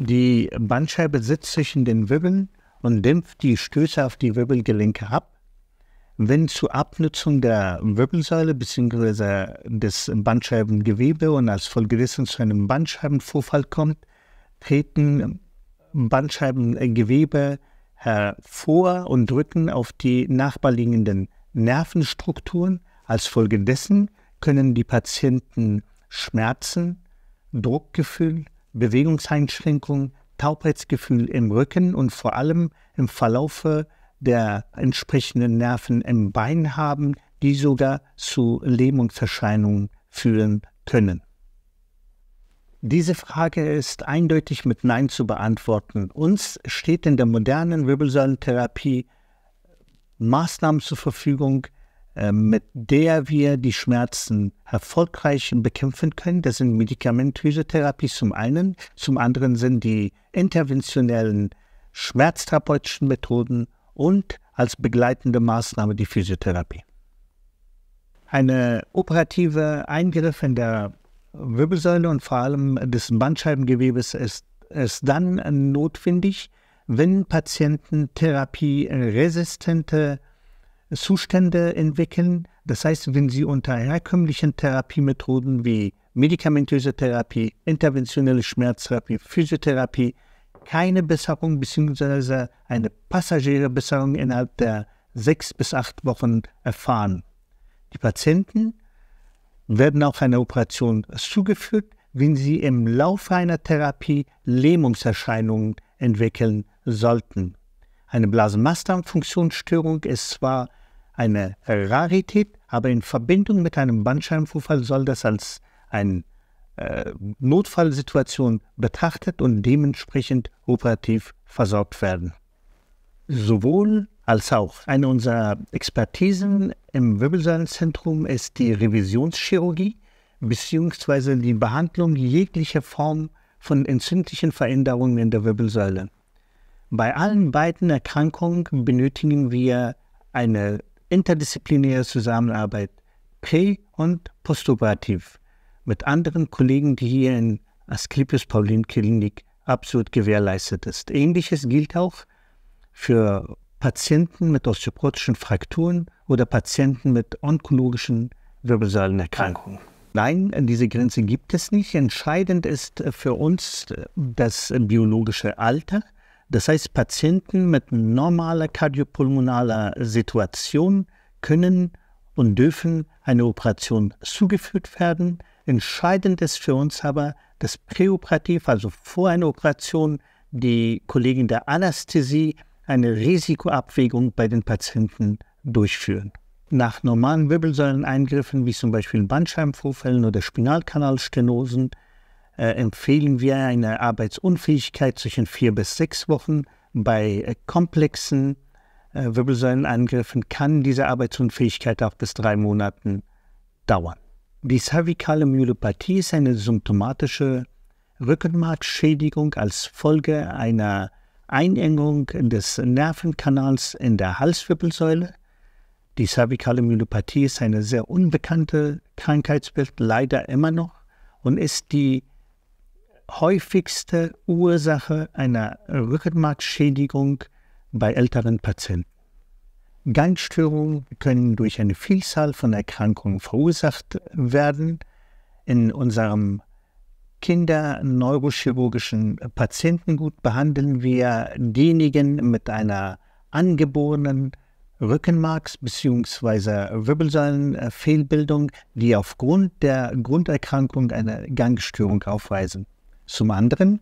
Die Bandscheibe sitzt zwischen den Wirbeln und dämpft die Stöße auf die Wirbelgelenke ab. Wenn zur Abnutzung der Wirbelsäule bzw. des Bandscheibengewebe und als Folge dessen zu einem Bandscheibenvorfall kommt, treten Bandscheibengewebe hervor und drücken auf die nachbarliegenden Nervenstrukturen. Als Folge dessen können die Patienten Schmerzen, Druckgefühl, Bewegungseinschränkung, Taubheitsgefühl im Rücken und vor allem im Verlaufe der entsprechenden Nerven im Bein haben, die sogar zu Lähmungserscheinungen führen können. Diese Frage ist eindeutig mit Nein zu beantworten. Uns steht in der modernen Wirbelsäulentherapie Maßnahmen zur Verfügung, äh, mit der wir die Schmerzen erfolgreich bekämpfen können. Das sind medikamentöse Therapie zum einen. Zum anderen sind die interventionellen schmerztherapeutischen Methoden und als begleitende Maßnahme die Physiotherapie. Eine operative Eingriff in der Wirbelsäule und vor allem des Bandscheibengewebes ist, ist dann notwendig, wenn Patienten therapieresistente Zustände entwickeln. Das heißt, wenn sie unter herkömmlichen Therapiemethoden wie medikamentöse Therapie, interventionelle Schmerztherapie, Physiotherapie keine Besserung bzw. eine passagiere Besserung innerhalb der sechs bis acht Wochen erfahren. Die Patienten werden auch einer Operation zugeführt, wenn sie im Laufe einer Therapie Lähmungserscheinungen entwickeln sollten. Eine Blasenmastdarmfunktionsstörung ist zwar eine Rarität, aber in Verbindung mit einem Bandscheibenvorfall soll das als eine äh, Notfallsituation betrachtet und dementsprechend operativ versorgt werden. Sowohl als auch. Eine unserer Expertisen im Wirbelsäulenzentrum ist die Revisionschirurgie bzw. die Behandlung jeglicher Form von entzündlichen Veränderungen in der Wirbelsäule. Bei allen beiden Erkrankungen benötigen wir eine interdisziplinäre Zusammenarbeit, prä- und postoperativ, mit anderen Kollegen, die hier in Asklepios Paulin Klinik absolut gewährleistet ist. Ähnliches gilt auch für Patienten mit osteoporotischen Frakturen oder Patienten mit onkologischen Wirbelsäulenerkrankungen. Nein, diese Grenze gibt es nicht. Entscheidend ist für uns das biologische Alter das heißt, Patienten mit normaler kardiopulmonaler Situation können und dürfen eine Operation zugeführt werden. Entscheidend ist für uns aber, dass präoperativ, also vor einer Operation, die Kollegen der Anästhesie eine Risikoabwägung bei den Patienten durchführen. Nach normalen Wirbelsäuleneingriffen, wie zum Beispiel Bandscheibenvorfällen oder Spinalkanalstenosen, äh, empfehlen wir eine Arbeitsunfähigkeit zwischen vier bis sechs Wochen. Bei äh, komplexen äh, Wirbelsäulenangriffen kann diese Arbeitsunfähigkeit auch bis drei Monaten dauern. Die cervikale Myelopathie ist eine symptomatische Rückenmarkschädigung als Folge einer Einengung des Nervenkanals in der Halswirbelsäule. Die cervikale Myelopathie ist eine sehr unbekannte Krankheitsbild, leider immer noch, und ist die häufigste Ursache einer Rückenmarksschädigung bei älteren Patienten. Gangstörungen können durch eine Vielzahl von Erkrankungen verursacht werden. In unserem kinderneurochirurgischen Patientengut behandeln wir diejenigen mit einer angeborenen Rückenmarks- bzw. Wirbelsäulenfehlbildung, die aufgrund der Grunderkrankung eine Gangstörung aufweisen. Zum anderen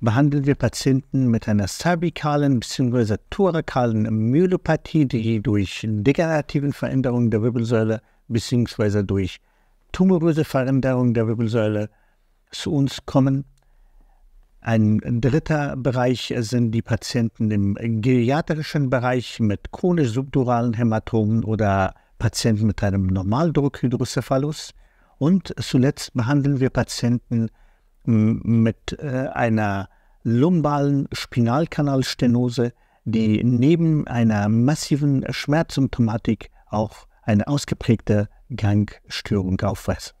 behandeln wir Patienten mit einer cervikalen bzw. thorakalen Myelopathie, die durch degenerativen Veränderungen der Wirbelsäule bzw. durch tumoröse Veränderungen der Wirbelsäule zu uns kommen. Ein dritter Bereich sind die Patienten im geriatrischen Bereich mit chronisch subduralen Hämatomen oder Patienten mit einem Normaldruckhydrocephalus. Und zuletzt behandeln wir Patienten mit mit äh, einer lumbalen Spinalkanalstenose, die neben einer massiven Schmerzsymptomatik auch eine ausgeprägte Gangstörung aufweist.